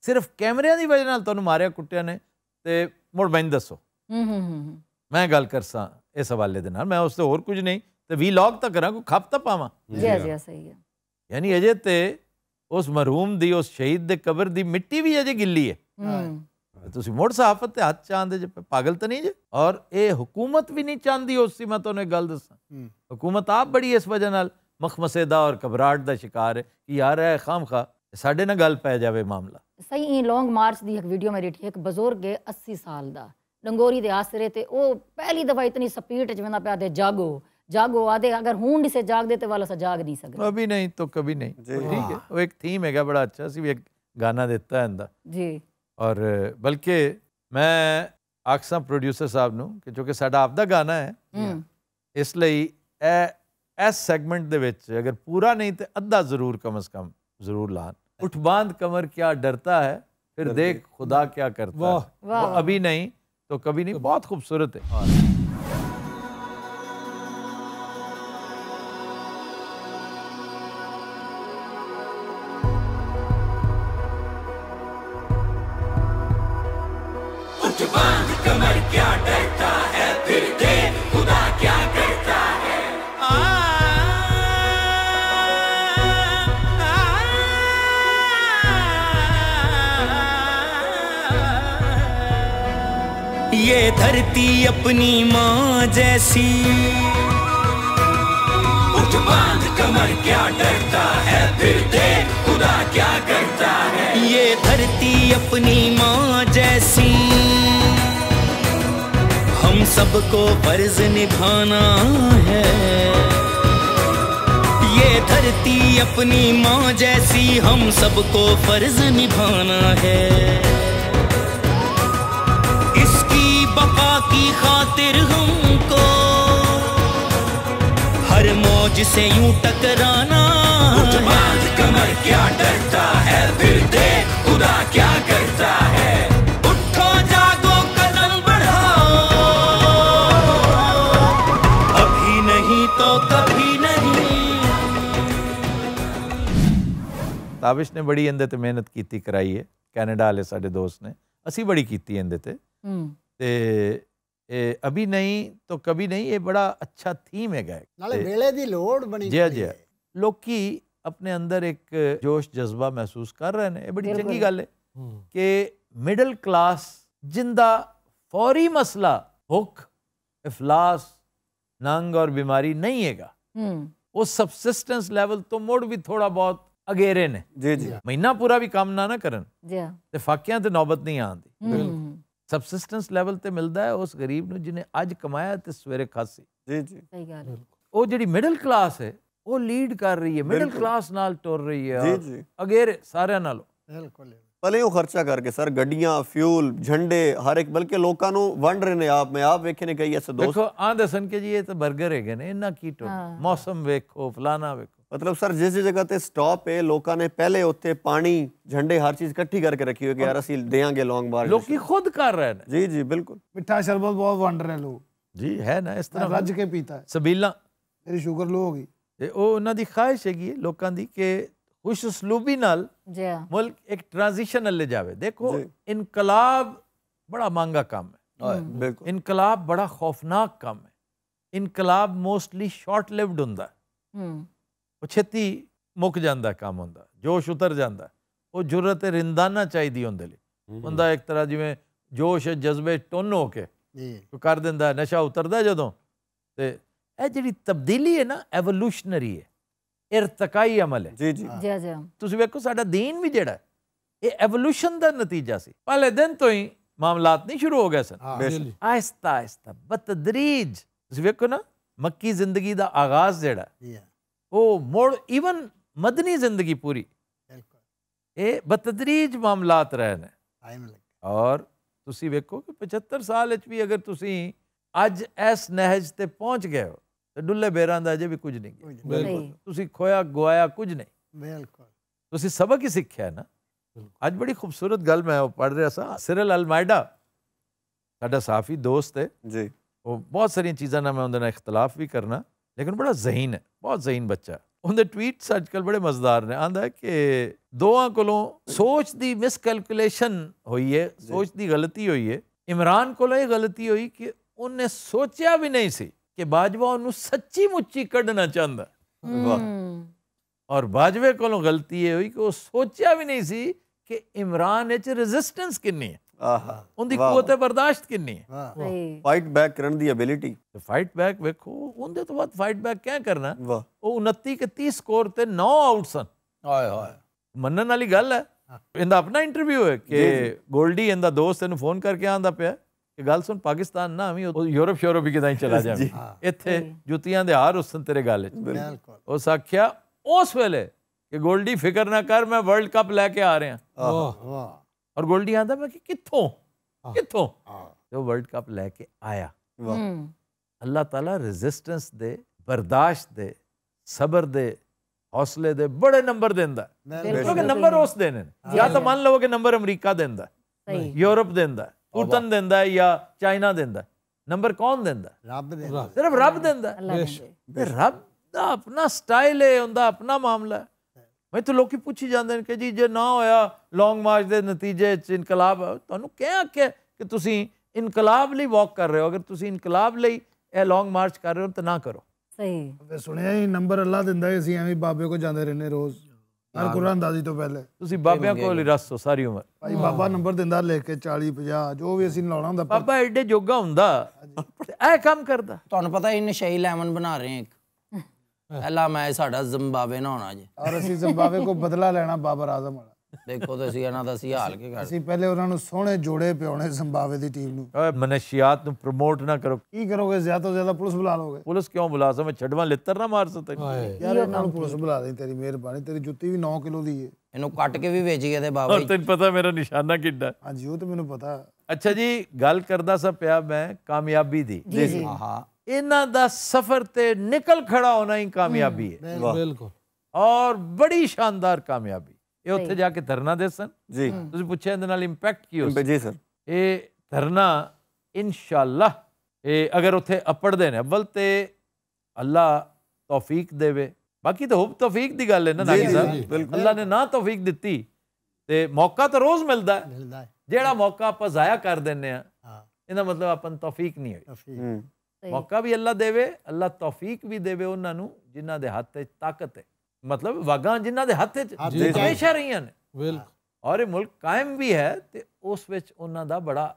ਸਿਰਫ ਕੈਮਰਿਆਂ ਦੀ ਵਜ੍ਹਾ ਨਾਲ ਤੁਹਾਨੂੰ ਮਾਰਿਆ ਕੁੱਟਿਆ ਨੇ ਤੇ ਮੁੜ ਮੈਨੂੰ ਦੱਸੋ
ਹੂੰ ਹੂੰ ਹੂੰ
ਮੈਂ ਗੱਲ ਕਰਸਾਂ ਇਸ ਹਵਾਲੇ ਦੇ ਨਾਲ ਮੈਂ ਉਸ ਤੋਂ ਹੋਰ ਕੁਝ ਨਹੀਂ ਤੇ ਵੀ ਲੌਗ ਤਾਂ ਕਰਾਂ ਕੋਈ ਖੱਪ ਤਾਂ ਪਾਵਾਂ ਜੀ ਜੀ ਸਹੀ ਹੈ ਯਾਨੀ ਅਜੇ ਤੇ ਉਸ ਮਰਹੂਮ ਦੀ ਉਸ ਸ਼ਹੀਦ ਦੇ ਕਬਰ ਦੀ ਮਿੱਟੀ ਵੀ ਅਜੇ ਗਿੱਲੀ ਹੈ मुड़ सहाफत हथ चाहते जे पागल तो नहीं जे और यह हुकूमत भी नहीं चाहती उस सी मैं तुम्हें गल दसा हुकूमत आप बड़ी इस वजह न और घबराहट का शिकार है यार है खाम खा साढ़े न गल पै जाए मामला
सही इन लोंग मार्च की एक वीडियो में डिठी बजुर्ग है अस्सी साल का डंगोरी के आसरे से वो पहली दफा इतनी स्पीड चाह पे जागो जागो आधे अगर हूं से जाग देते वाला सा जाग नहीं सकते अभी
नहीं तो कभी नहीं ठीक है वो एक थीम है बड़ा अच्छा सी एक गाना देता है जी और बल्कि मैं आखसा प्रोड्यूसर साहब न कि साढ़ा आपका गाना
है
इसलिए हम्म। इस सैगमेंट के अगर पूरा नहीं तो अद्धा जरूर कम अज कम जरूर ला हाँ। उठ बांध कमर क्या डरता है फिर देख खुदा क्या करता है वो अभी नहीं तो कभी नहीं तो बहुत खूबसूरत है हाँ।
ये धरती अपनी माँ जैसी उठ बांध कमर क्या डरता है फिर देख खुदा क्या करता है ये धरती अपनी माँ जैसी हम सबको फर्ज निभाना है ये धरती अपनी माँ जैसी हम सबको फर्ज निभाना है खातिर हमको हर मौज से यूं टकराना बांध कमर क्या डरता है फिर देख खुदा क्या करता है तो
ताबिश ने बड़ी इंदे मेहनत की कराई है कैनेडा आए ਸਾਡੇ दोस्त ने असी बड़ी की ਇਹਦੇ अभी नहीं तो कभी नहीं ये बड़ा अच्छा थीम है
गायक दी लोड
लोग अपने अंदर एक जोश जज्बा महसूस कर रहे हैं बड़ी चंगी गल है हम्म। कि मिडिल क्लास जिंदा फौरी मसला भुख इफलास नंग और बीमारी नहीं हैगा हम्म। वो सबसिस्टेंस लेवल तो मोड़ भी थोड़ा बहुत अगेरे ने महीना पूरा भी काम ना ना करन फाकिया फाकियां नौबत नहीं आती ਸਬਸਿਸਟੈਂਸ ਲੈਵਲ ਤੇ ਮਿਲਦਾ ਹੈ ਉਸ ਗਰੀਬ ਨੂੰ ਜਿਹਨੇ ਅੱਜ ਕਮਾਇਆ ਤੇ ਸਵੇਰੇ ਖਾਸੀ ਜੀ ਜੀ ਸਹੀ ਗੱਲ ਉਹ ਜਿਹੜੀ ਮਿਡਲ ਕਲਾਸ ਹੈ ਉਹ ਲੀਡ ਕਰ ਰਹੀ ਹੈ ਮਿਡਲ ਕਲਾਸ ਨਾਲ ਟੁਰ ਰਹੀ ਹੈ ਜੀ ਜੀ ਅਗੇਰ ਸਾਰਿਆਂ ਨਾਲ ਬਿਲਕੁਲ
ਭਲੇ ਉਹ ਖਰਚਾ ਕਰਕੇ ਸਰ ਗੱਡੀਆਂ ਫਿਊਲ ਝੰਡੇ ਹਰ ਇੱਕ ਬਲਕਿ ਲੋਕਾਂ ਨੂੰ ਵੰਡ ਰਹੇ ਨੇ ਆਪ ਮੈਂ ਆਪ ਵੇਖੇ ਨੇ ਕਈ ਐਸੇ ਦੋਸਤ ਦੇਖੋ
ਆਂ ਦੱਸਣ ਕਿ ਜੀ ਇਹ ਤਾਂ 버ਗਰ ਹੈਗੇ ਨੇ ਇਹਨਾਂ ਕੀ ਟੋ
ਮੌਸਮ ਵੇਖੋ ਫਲਾਣਾ ਵੇਖੋ मतलब सर जिस जगह पर स्टॉप है लोगों ने पहले उत्ते पानी झंडे हर चीज इकट्ठी करके रखी हुई यार असं देंगे लॉन्ग बार लोग खुद कर रहे हैं जी जी बिल्कुल
मिठा शरबत बहुत वंड रहे लोग जी है ना इस
तरह रज के पीता है
सबीला
मेरी शुगर लो होगी उन्होंने ख्वाहिश हैगी लोगों की कि खुश उसलूबी हाँ। मुल्क एक ट्रांजिशन अल जाए देखो इनकलाब बड़ा महंगा काम है हाँ, इनकलाब बड़ा खौफनाक काम है इनकलाब मोस्टली शॉर्ट लिव्ड होंगे ਉਹ ਛੇਤੀ ਮੁੱਕ ਜਾਂਦਾ ਕੰਮ ਹੁੰਦਾ ਜੋਸ਼ ਉਤਰ ਜਾਂਦਾ ਉਹ ਜੁਰਤ ਰਿੰਦਾਨਾ ਚਾਹੀਦੀ ਹੁੰਦੇ ਲਈ ਹੁੰਦਾ ਇੱਕ ਤਰ੍ਹਾਂ ਜਿਵੇਂ ਜੋਸ਼ ਜਜ਼ਬੇ ਟੁੰਨ ਹੋ ਕੇ ਜੀ ਕਰ ਦਿੰਦਾ ਨਸ਼ਾ ਉਤਰਦਾ ਜਦੋਂ ਤੇ ਇਹ ਜਿਹੜੀ ਤਬਦੀਲੀ ਹੈ ਨਾ ਐਵੋਲੂਸ਼ਨਰੀ ਹੈ ਇਰਤਕਾਈ ਅਮਲ ਹੈ ਜੀ ਜੀ ਜੀ ਜੀ ਤੁਸੀਂ ਵੇਖੋ ਸਾਡਾ ਦੀਨ ਵੀ ਜਿਹੜਾ ਇਹ ਐਵੋਲੂਸ਼ਨ ਦਾ ਨਤੀਜਾ ਸੀ ਪਹਿਲੇ ਦਿਨ ਤੋਂ ਹੀ ਮਾਮਲਾਤ ਨਹੀਂ ਸ਼ੁਰੂ ਹੋ ਗਏ ਸਨ ਆਇਸਤਾ ਆਇਸਤਾ ਬਤਦਰੀਜ ਤੁਸੀਂ ਵੇਖੋ ਨਾ ਮੱਕੀ ਜ਼ਿੰਦਗੀ ਦਾ ਆਗਾਜ਼ ਜਿਹੜਾ वो मोड़ इवन मदनी जिंदगी पूरी ये बतदरीज मामलात रहे हैं और तुम वेखो कि पचहत्तर साल भी अगर ती अज इस नहज ते पहुँच गए हो तो डुले बेर अजे भी कुछ नहीं, बिल्कुल खोया गुआया कुछ नहीं बिल्कुल सबक ही सीखे ना अज बड़ी खूबसूरत गल मैं पढ़ रहा सा हाँ। सिरल अलमायडा साफ ही दोस्त है जी वो बहुत सारिया चीज़ा ना मैं उन्हें इख्तलाफ भी करना लेकिन बड़ा जहीन है बहुत जहीन बच्चा उनके ट्वीट्स अजकल बड़े मजेदार ने आंदा कि दोवां को सोच की मिसकैलकुलेशन हुई है सोच की गलती हुई है इमरान को गलती हुई कि उन्हें सोचा भी नहीं सी कि बाजवा उन्होंने सच्ची मुच्ची कढ़ना चाहता और बाजवे को गलती ये हुई कि वह सोचा भी नहीं सी कि इमरान रजिस्टेंस किन्नी है
ਉਹਦੀ ਕੂਵਤ
ਬਰਦਾਸ਼ਤ ਕਿੰਨੀ ਹੈ
ਫਾਈਟ ਬੈਕ ਕਰਨ ਦੀ ਐਬਿਲਿਟੀ ਫਾਈਟ ਬੈਕ ਵੇਖੋ
ਉਹਦੇ ਤੋਂ ਬਾਅਦ ਫਾਈਟ ਬੈਕ ਕਿਆ ਕਰਨਾ ਉਹ 29 ਕੇ 30 ਸਕੋਰ ਤੇ 9 ਆਊਟ ਸਨ ਹਾਏ ਹਾਏ ਮੰਨਣ ਵਾਲੀ ਗੱਲ ਹੈ ਇਹਦਾ ਆਪਣਾ ਇੰਟਰਵਿਊ ਹੈ ਕਿ ਗੋਲਡੀ ਇਹਦਾ ਦੋਸਤ ਇਹਨੂੰ ਫੋਨ ਕਰਕੇ ਆਂਦਾ ਪਿਆ ਕਿ ਗੱਲ ਸੁਣ ਪਾਕਿਸਤਾਨ ਨਾ ਆਵੀਂ ਉਹ ਯੂਰਪ ਯੂਰਪ ਹੀ ਕਿਦਾਂ ਹੀ ਚਲਾ ਜਾਵੇ ਇੱਥੇ ਜੁੱਤੀਆਂ ਦੇ ਹਾਰ ਉਸਨ ਤੇਰੇ ਗੱਲ ਚ ਉਸ ਆਖਿਆ ਉਸ ਵੇਲੇ ਕਿ ਗੋਲਡੀ ਫਿਕਰ ਨਾ ਕਰ ਮੈਂ ਵਰਲਡ ਕੱਪ ਲੈ ਕੇ ਆ ਰਿਹਾ ਵਾਹ ਵਾਹ ਔਰ ਗੋਲਡੀ ਆਂਦਾ ਮੈਂ ਕਿ ਕਿੱਥੋਂ ਕਿੱਥੋਂ ਤੇ ਉਹ ਵਰਲਡ ਕੱਪ ਲੈ ਕੇ ਆਇਆ ਅੱਲਾਹ ਤਾਲਾ ਰੈਜ਼ਿਸਟੈਂਸ ਦੇ ਬਰਦਾਸ਼ਤ ਦੇ ਸਬਰ ਦੇ ਹੌਸਲੇ ਦੇ ਬੜੇ ਨੰਬਰ ਦਿੰਦਾ ਕਿਉਂਕਿ ਨੰਬਰ ਉਸ ਦੇ ਨੇ ਜਾਂ ਤਾਂ ਮੰਨ ਲਓ ਕਿ ਨੰਬਰ ਅਮਰੀਕਾ ਦਿੰਦਾ ਯੂਰਪ ਦਿੰਦਾ ਪੁਰਤਨ ਦਿੰਦਾ ਜਾਂ ਚਾਈਨਾ ਦਿੰਦਾ ਨੰਬਰ ਕੌਣ ਦਿੰਦਾ ਰੱਬ ਦਿੰਦਾ ਸਿਰਫ ਰੱਬ ਦਿੰਦਾ ਤੇ ਰੱਬ ਦਾ ਆਪਣਾ ਸਟਾਈਲ ਹੈ ਹੁੰਦਾ ਆਪਣਾ ਮਾਮਲਾ ਮੈਂ ਤਾਂ ਲੋਕੀ ਪੁੱਛੀ ਜਾਂਦੇ ਨੇ ਕਿ ਜੀ ਜੇ ਨਾ ਹੋਇਆ ਲੌਂਗ ਮਾਰਚ ਦੇ ਨਤੀਜੇ 'ਚ ਇਨਕਲਾਬ ਤੁਹਾਨੂੰ ਕਿਹ ਆਖਿਆ ਕਿ ਤੁਸੀਂ ਇਨਕਲਾਬ ਲਈ ਵਾਕ ਕਰ ਰਹੇ ਹੋ ਅਗਰ ਤੁਸੀਂ ਇਨਕਲਾਬ ਲਈ ਇਹ ਲੌਂਗ ਮਾਰਚ ਕਰ ਰਹੇ ਹੋ ਤਾਂ ਨਾ ਕਰੋ ਸਹੀ
ਮੈਂ ਸੁਣਿਆ ਹੀ ਨੰਬਰ ਅੱਲਾ ਦਿੰਦਾ ਹੈ ਅਸੀਂ ਐਵੇਂ ਬਾਬੇ ਕੋ ਜਾਂਦੇ ਰਹਿੰਦੇ ਰੋਜ਼ ਹਰ ਦਾਦੀ ਤੋਂ ਪਹਿਲੇ
ਤੁਸੀਂ ਬਾਬਿਆਂ ਕੋਲ ਹੀ ਰਸੋ ਸਾਰੀ ਉਮਰ ਭਾਈ ਬਾਬਾ
ਨੰਬਰ ਦਿੰਦਾ ਲੈ ਕੇ 40 50 ਜੋ ਵੀ ਅਸੀਂ ਲਾਉਣਾ ਹੁੰਦਾ ਬਾਬਾ ਐਡੇ ਜੋਗਾ ਹੁੰਦਾ ਇਹ ਕੰਮ ਕਰਦਾ ਤੁਹਾਨੂੰ ਪਤਾ ਇਹ ਨਸ਼ਈ ਲੈਮਨ ਬਣਾ ਰਹੇ ਇੱਕ ਪਹਿਲਾ ਮੈਚ ਸਾਡਾ ਜ਼ਿੰਬਾਬਵੇ ਨਾਲ ਹੋਣਾ ਜੀ ਔਰ ਅਸੀਂ ਜ਼ਿੰਬਾਬਵੇ
ਕੋ ਬਦਲਾ ਲੈਣਾ ਬਾਬਰ ਆਜ਼ਮ
ਵਾਲਾ ਦੇਖੋ ਤੁਸੀਂ ਇਹਨਾਂ ਦਾ ਸੀ ਹਾਲ ਕੀ ਕਰ ਅਸੀਂ
ਪਹਿਲੇ ਉਹਨਾਂ ਨੂੰ ਸੋਹਣੇ ਜੋੜੇ ਪਿਉਣੇ ਜ਼ਿੰਬਾਬਵੇ ਦੀ ਟੀਮ ਨੂੰ
ਓਏ ਮਨਸ਼ੀਆਤ ਨੂੰ ਪ੍ਰਮੋਟ ਨਾ ਕਰੋ ਕੀ ਕਰੋਗੇ ਜ਼ਿਆਦਾ ਤੋਂ ਜ਼ਿਆਦਾ ਪੁਲਿਸ ਬੁਲਾ ਲੋਗੇ ਪੁਲਿਸ ਕਿਉਂ ਬੁਲਾ ਸਮ ਛੱਡਵਾ ਲਿੱਤਰ ਨਾ ਮਾਰ ਸਕਦਾ ਯਾਰ ਇਹਨਾਂ
ਨੂੰ ਪੁਲਿਸ ਬੁਲਾ ਦੇ ਤੇਰੀ ਮਿਹਰਬਾਨੀ ਤੇਰੀ ਜੁੱਤੀ ਵੀ 9 ਕਿਲੋ ਦੀ ਏ ਇਹਨੂੰ ਕੱਟ
ਕੇ ਵੀ ਵੇਚ ਗਿਆ ਤੇ ਬਾਬਾ ਜੀ ਤੈਨੂੰ
ਪਤਾ ਮੇਰਾ ਨਿਸ਼ਾਨਾ ਕਿੱਡਾ ਹਾਂਜੀ ਉਹ ਤਾਂ ਮੈਨੂੰ ਪਤਾ ਅੱਛਾ ਜੀ ਗੱਲ ਕਰਦਾ ਸਾਂ ਪਿਆ ਮੈਂ ਕਾਮਯਾਬੀ ਦੀ ਜੀ ਆਹਾ इन्हों का सफर से निकल खड़ा होना ही कामयाबी हम्म, है बिल्कुल और बड़ी शानदार कामयाबी उ जाके धरना दे सन जी हम्म। पूछे इंपैक्ट की धरना इनशाला अगर उ अपड़े ने अव्वल तो अल्लाह तोफीक दे बाकी तो हूब तोफीक की गल है ना जी, जी, अल्लाह ने ना तोफीक दिखती तो मौका तो रोज़ मिलता है जोड़ा मौका आप जया कर देने हाँ। इना मतलब अपन तोफीक नहीं हो ਮੌਕਾ ਵੀ ਅੱਲਾ ਦੇਵੇ ਅੱਲਾ ਤੌਫੀਕ ਵੀ ਦੇਵੇ ਉਹਨਾਂ ਨੂੰ ਜਿਨ੍ਹਾਂ ਦੇ ਹੱਥ 'ਚ ਤਾਕਤ ਹੈ ਮਤਲਬ ਵਗਾ ਜਿਨ੍ਹਾਂ ਦੇ ਹੱਥ 'ਚ ਹਮੇਸ਼ਾ ਰਹੀਆਂ ਨੇ ਬਿਲਕੁਲ ਔਰ ਇਹ ਮੁਲਕ ਕਾਇਮ ਵੀ ਹੈ ਤੇ ਉਸ ਵਿੱਚ ਉਹਨਾਂ ਦਾ ਬੜਾ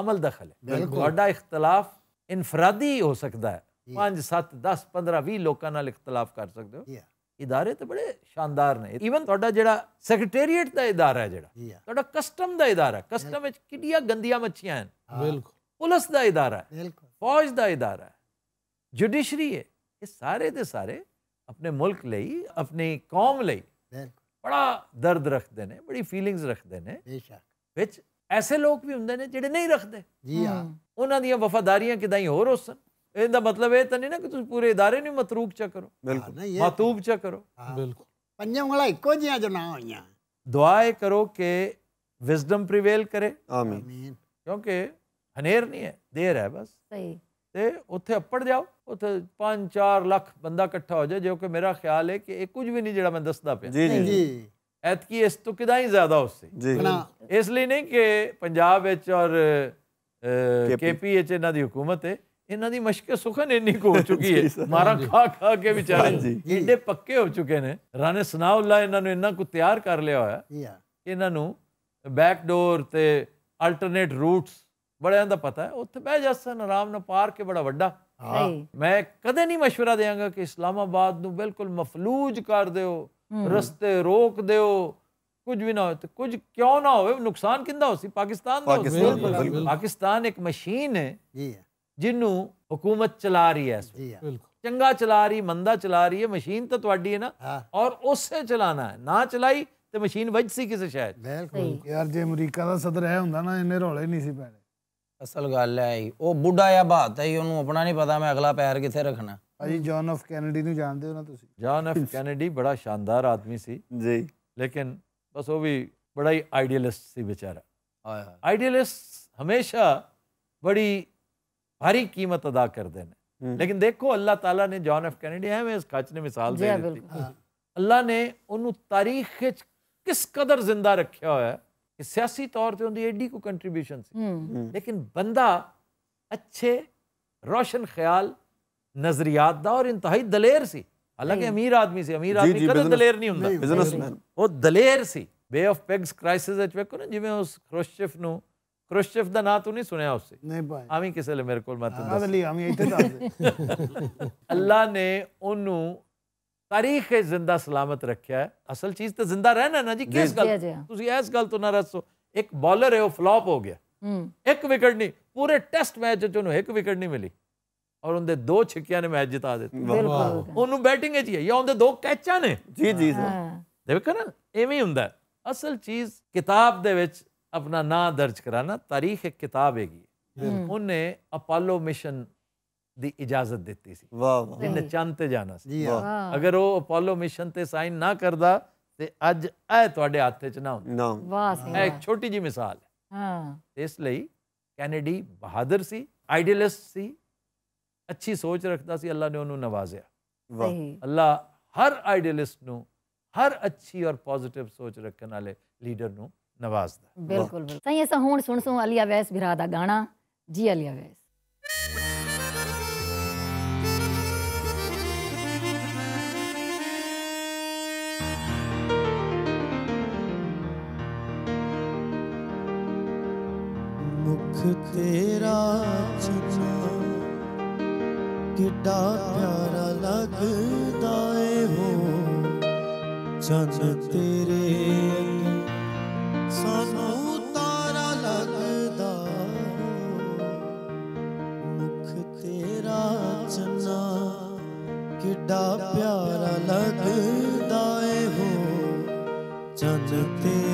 ਅਮਲ ਦਖਲ ਹੈ ਵੱਡਾ ਇਖਤਲਾਫ ਇਨਫਰਾਦੀ ਹੋ ਸਕਦਾ ਹੈ 5 7 10 15 20 ਲੋਕਾਂ ਨਾਲ ਇਖਤਲਾਫ ਕਰ ਸਕਦੇ ਹੋ ਇਦਾਰੇ ਤਾਂ ਬੜੇ ਸ਼ਾਨਦਾਰ ਨੇ ਈਵਨ ਤੁਹਾਡਾ ਜਿਹੜਾ ਸੈਕਟਰੀਏਟ ਦਾ ਇਦਾਰਾ ਹੈ ਜਿਹੜਾ ਤੁਹਾਡਾ ਕਸਟਮ ਦਾ ਇਦਾਰਾ ਕਸਟਮ ਵਿੱਚ ਕਿੰਨੀਆਂ ਗੰਦੀਆਂ ਮੱਛੀਆਂ ਹਨ ਬਿਲਕੁਲ ਪੁਲਿਸ ਦਾ ਇਦਾਰਾ ਬਿਲਕੁਲ फौज का इदारा जुडिशरी है ये सारे के सारे अपने मुल्क ले अपनी कौम ले बड़ा दर्द रखते हैं बड़ी फीलिंग्स रखते हैं ऐसे लोग भी होंगे ने जेडे नहीं रखते हाँ। हम्म। उन्होंने वफादारियां किदा ही हो सन इनका मतलब ये तो नहीं ना कि तुम पूरे इदारे नहीं मतरूक चा करो हाँ, मातूब तो चा करो हाँ। बिल्कुल इको जिया जो ना हो दुआ करो कि विजडम प्रिवेल करे क्योंकि ਹਨੇਰ ਨਹੀਂ ਹੈ ਦੇਰ ਹੈ ਬਸ ਸਹੀ ਤੇ ਉੱਥੇ ਅੱਪੜ ਜਾਓ ਉੱਥੇ 5-4 ਲੱਖ ਬੰਦਾ ਇਕੱਠਾ ਹੋ ਜਾਏ ਜੋ ਕਿ ਮੇਰਾ ਖਿਆਲ ਹੈ ਕਿ ਇਹ ਕੁਝ ਵੀ ਨਹੀਂ ਜਿਹੜਾ ਮੈਂ ਦੱਸਦਾ ਪਿਆ ਜੀ ਜੀ ਐਤਕੀ ਇਸ ਤੋਂ ਕਿਦਾਂ ਹੀ ਜ਼ਿਆਦਾ ਉਸੇ ਜੀ ਇਸ ਲਈ ਨਹੀਂ ਕਿ ਪੰਜਾਬ ਵਿੱਚ ਔਰ ਕੇਪੀ ਵਿੱਚ ਇਹਨਾਂ ਦੀ ਹਕੂਮਤ ਹੈ ਇਹਨਾਂ ਦੀ ਮਸ਼ਕ ਸੁਖਨ ਇੰਨੀ ਕੋ ਹੋ ਚੁੱਕੀ ਹੈ ਮਾਰਾ ਖਾ ਖਾ ਕੇ ਵਿਚਾਰੇ ਇੰਨੇ ਪੱਕੇ ਹੋ ਚੁੱਕੇ ਨੇ ਰਾਣੇ ਸਨਾਉਲਲਾ ਇਹਨਾਂ ਨੂੰ ਇੰਨਾ ਕੁ ਤਿਆਰ ਕਰ ਲਿਆ ਹੋਇਆ ਇਹਨਾਂ ਨੂੰ ਬੈਕ ਡੋਰ ਤੇ ਅਲਟਰਨੇਟ ਰੂਟਸ ਬੜਿਆਂ ਦਾ ਪਤਾ ਹੈ ਉੱਥੇ ਬਹਿ ਜਾਸਨ ਆਰਾਮ ਨਾਲ ਪਾਰਕ ਹੈ ਬੜਾ ਵੱਡਾ ਮੈਂ ਕਦੇ ਨਹੀਂ مشورہ ਦੇਵਾਂਗਾ ਕਿ ਇਸਲਾਮਾਬਾਦ ਨੂੰ ਬਿਲਕੁਲ ਮਫਲੂਜ ਕਰ ਦਿਓ ਰਸਤੇ ਰੋਕ ਦਿਓ ਕੁਝ ਵੀ ਨਾ ਹੋਵੇ ਤੇ ਕੁਝ ਕਿਉਂ ਨਾ ਹੋਵੇ ਨੁਕਸਾਨ ਕਿੰਦਾ ਹੋਸੀ ਪਾਕਿਸਤਾਨ ਦਾ ਹੋਸੀ ਪਾਕਿਸਤਾਨ ਇੱਕ ਮਸ਼ੀਨ ਹੈ ਜੀ ਜਿਹਨੂੰ ਹਕੂਮਤ ਚਲਾ ਰਹੀ ਹੈ ਜੀ ਬਿਲਕੁਲ ਚੰਗਾ ਚਲਾ ਰਹੀ ਮੰਦਾ ਚਲਾ ਰਹੀ ਹੈ ਮਸ਼ੀਨ ਤਾਂ ਤੁਹਾਡੀ ਹੈ ਨਾ ਔਰ ਉਸੇ ਚਲਾਣਾ ਹੈ ਨਾ ਚਲਾਈ ਤੇ ਮਸ਼ੀਨ ਵੱਜ ਸੀ ਕਿਸੇ ਸ਼ਾਇਦ ਬਿਲਕੁਲ
ਯਾਰ ਜੇ ਅਮਰੀਕਾ ਦਾ ਸਦਰ ਹੈ ਹੁੰਦਾ ਨਾ ਇੰਨੇ ਰੋਲੇ ਨਹੀਂ ਸੀ ਪੈਣੇ
ਅਸਲ ਗੱਲ ਹੈ ਉਹ ਬੁੱਢਾ ਜਾਂ ਬਾਤ ਹੈ ਉਹਨੂੰ ਆਪਣਾ ਨਹੀਂ ਪਤਾ ਮੈਂ ਅਗਲਾ ਪੈਰ ਕਿੱਥੇ ਰੱਖਣਾ ਭਾਜੀ ਜੌਨ ਆਫ
ਕੈਨੇਡੀ ਨੂੰ ਜਾਣਦੇ ਹੋ ਨਾ ਤੁਸੀਂ
ਜੌਨ ਆਫ ਕੈਨੇਡੀ ਬੜਾ ਸ਼ਾਨਦਾਰ ਆਦਮੀ ਸੀ ਜੀ ਲੇਕਿਨ ਬਸ ਉਹ ਵੀ ਬੜਾ ਹੀ ਆਈਡੀਅਲਿਸਟ ਸੀ ਵਿਚਾਰਾ आइडियलिस्ट हमेशा बड़ी भारी कीमत अदा करते हैं लेकिन देखो अल्लाह ताला ने जॉन एफ कैनेडी है इस खच ने मिसाल दे दी अल्लाह ने उन्होंने तारीख किस कदर जिंदा रखा हुआ है कि सियासी तौर पर उनकी एडी को कंट्रीब्यूशन हम्म। हम्म। लेकिन बंदा अच्छे रोशन ख्याल नजरियात और इंतहाई दलेर से हालांकि अमीर आदमी से अमीर आदमी कद दलेर नहीं होंगे वो दलेर से बे ऑफ पेग्स क्राइसिस जिम्मे उस क्रोशिफ न ना तू नहीं सुनया उससे आवी किसी मेरे को अल्लाह ने उन्होंने ਤਾਰੀਖ ਹੈ ਜ਼ਿੰਦਾ ਸਲਾਮਤ ਰੱਖਿਆ ਹੈ ਅਸਲ ਚੀਜ਼ ਤਾਂ ਜ਼ਿੰਦਾ ਰਹਿਣਾ ਨਾ ਜੀ ਕਿਸ ਗੱਲ ਤੁਸੀਂ ਇਸ ਗੱਲ ਤੋਂ ਨਾਰਾਜ਼ ਹੋ ਇੱਕ ਬੋਲਰ ਹੈ ਉਹ ਫਲॉप ਹੋ ਗਿਆ ਇੱਕ ਵਿਕਟ ਨਹੀਂ ਪੂਰੇ ਟੈਸਟ ਮੈਚ ਚ ਉਹਨੂੰ ਇੱਕ ਵਿਕਟ ਨਹੀਂ ਮਿਲੀ ਔਰ ਉਹਦੇ ਦੋ ਛੱਕਿਆਂ ਨੇ ਮੈਚ ਜਿਤਾ ਦਿੱਤਾ ਬਿਲਕੁਲ ਉਹਨੂੰ ਬੈਟਿੰਗ ਹੈ ਜੀ ਜਾਂ ਉਹਦੇ ਦੋ ਕੈਚਾਂ ਨੇ ਜੀ ਜੀ ਦੇਖੋ ਨਾ ਐਵੇਂ ਹੀ ਹੁੰਦਾ ਅਸਲ ਚੀਜ਼ ਕਿਤਾਬ ਦੇ ਵਿੱਚ ਆਪਣਾ ਨਾਂ ਦਰਜ ਕਰਾਣਾ ਤਾਰੀਖ ਇੱਕ ਕਿਤਾਬ ਹੈਗੀ ਉਹਨੇ ਅਪਾਲੋ ਮਿਸ਼ਨ ਦੀ ਇਜਾਜ਼ਤ ਦਿੱਤੀ ਸੀ ਵਾਹ ਵਾਹ ਇਹਨੇ ਚੰਨ ਤੇ ਜਾਣਾ ਸੀ ਅਗਰ ਉਹ ਅਪੋਲੋ ਮਿਸ਼ਨ ਤੇ ਸਾਈਨ ਨਾ ਕਰਦਾ ਤੇ ਅੱਜ ਇਹ ਤੁਹਾਡੇ ਹੱਥ 'ਚ ਨਾ ਹੁੰਦਾ ਵਾਹ ਸੀ ਇਹ ਇੱਕ ਛੋਟੀ ਜੀ ਮਿਸਾਲ ਹੈ ਹਾਂ ਇਸ ਲਈ ਕੈਨੇਡੀ ਬਹਾਦਰ ਸੀ ਆਈਡੀਅਲਿਸਟ ਸੀ ਅੱਛੀ ਸੋਚ ਰੱਖਦਾ ਸੀ ਅੱਲਾ ਨੇ ਉਹਨੂੰ ਨਵਾਜ਼ਿਆ ਵਾਹ ਅੱਲਾ ਹਰ ਆਈਡੀਅਲਿਸਟ ਨੂੰ ਹਰ ਅੱਛੀ ਔਰ ਪੋਜ਼ਿਟਿਵ ਸੋਚ ਰੱਖਣ ਵਾਲੇ ਲੀਡਰ ਨੂੰ ਨਵਾਜ਼ਦਾ ਬਿਲਕੁਲ ਬਿਲਕੁਲ
ਸਹੀ ਐਸਾ ਹੁਣ ਸੁਣ ਸੁਣ ਅਲੀਆ ਵੈਸ ਬਿਰਾ ਦਾ ਗਾਣਾ ਜੀ ਅਲੀਆ ਵੈਸ
तेरा चना किड्डा प्यारा लगता ए हो चन तेरे सानू तारा लगदा मुख तेरा चना किड्डा प्यारा लगता ए हो चन तेरे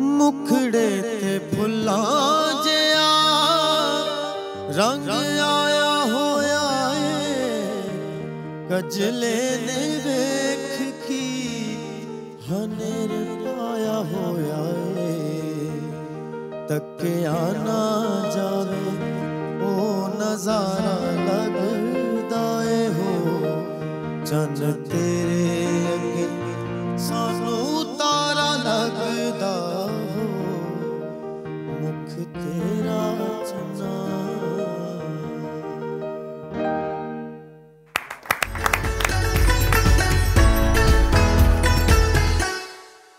मुखड़े ते फुल्ला जया रंग आया होया कजले ने वेख की हनेर पाया होया है तक आना जावे ओ नजारा